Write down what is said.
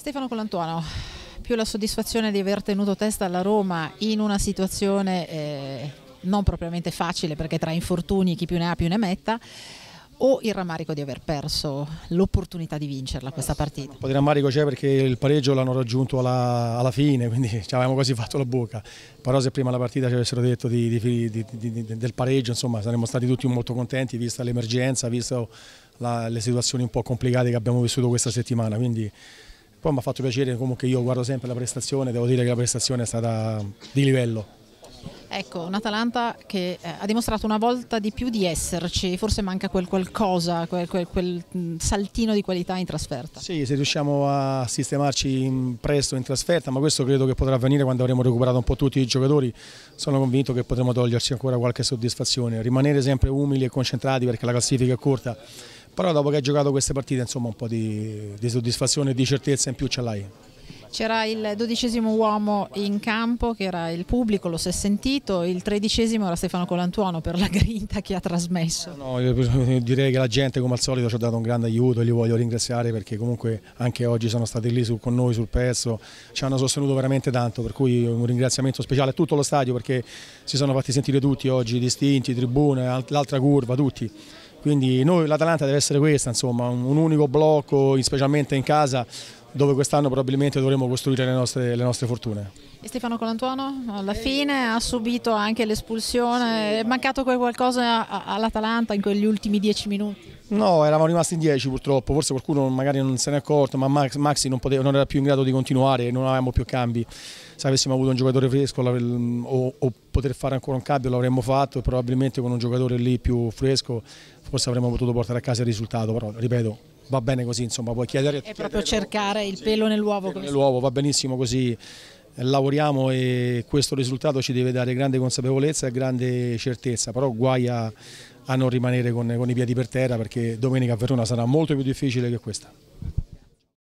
Stefano Colantuono, più la soddisfazione di aver tenuto testa alla Roma in una situazione eh, non propriamente facile perché tra infortuni chi più ne ha più ne metta o il rammarico di aver perso l'opportunità di vincerla questa partita? Un po' di rammarico c'è perché il pareggio l'hanno raggiunto alla, alla, fine, quindi ci avevamo quasi fatto la bocca, però se prima la partita ci avessero detto di, di, di, del pareggio insomma saremmo stati tutti molto contenti vista l'emergenza, vista la, le situazioni un po' complicate che abbiamo vissuto questa settimana, quindi poi mi ha fatto piacere, comunque io guardo sempre la prestazione, devo dire che la prestazione è stata di livello. Ecco, un'Atalanta che eh, ha dimostrato una volta di più di esserci, forse manca quel qualcosa, quel, quel, quel, mm, saltino di qualità in trasferta. Sì, se riusciamo a sistemarci mm, presto in trasferta, ma questo credo che potrà avvenire quando avremo recuperato un po' tutti i giocatori, sono convinto che potremo toglierci ancora qualche soddisfazione, rimanere sempre umili e concentrati perché la classifica è corta però dopo che hai giocato queste partite insomma un po' di, di soddisfazione e di certezza in più ce l'hai. C'era il dodicesimo uomo in campo che era il pubblico, lo si è sentito, il tredicesimo era Stefano Colantuono per la grinta che ha trasmesso. No, direi che la gente come al solito ci ha dato un grande aiuto e li voglio ringraziare perché comunque anche oggi sono stati lì su, con noi sul pezzo, ci hanno sostenuto veramente tanto, per cui un ringraziamento speciale a tutto lo stadio perché si sono fatti sentire tutti oggi, distinti, tribune, l'altra curva, tutti. Quindi noi l'Atalanta deve essere questa, insomma, un unico blocco, specialmente in casa, dove quest'anno probabilmente dovremo costruire le nostre, le nostre fortune. E Stefano Colantuono alla fine ha subito anche l'espulsione, è mancato qualcosa all'Atalanta in quegli ultimi dieci minuti? No, eravamo rimasti in dieci purtroppo, forse qualcuno magari non se ne è accorto, ma Max, Maxi non, poteva, non era più in grado di continuare, non avevamo più cambi se avessimo avuto un giocatore fresco mm, o, o, poter fare ancora un cambio l'avremmo fatto, probabilmente con un giocatore lì più fresco forse avremmo potuto portare a casa il risultato, però ripeto va bene così, insomma, puoi chiedere... È proprio cercare il pelo sì, nell'uovo. Nell'uovo, va benissimo così, lavoriamo e questo risultato ci deve dare grande consapevolezza e grande certezza, però guai a, a non rimanere con, con i piedi per terra perché domenica a Verona sarà molto più difficile che questa.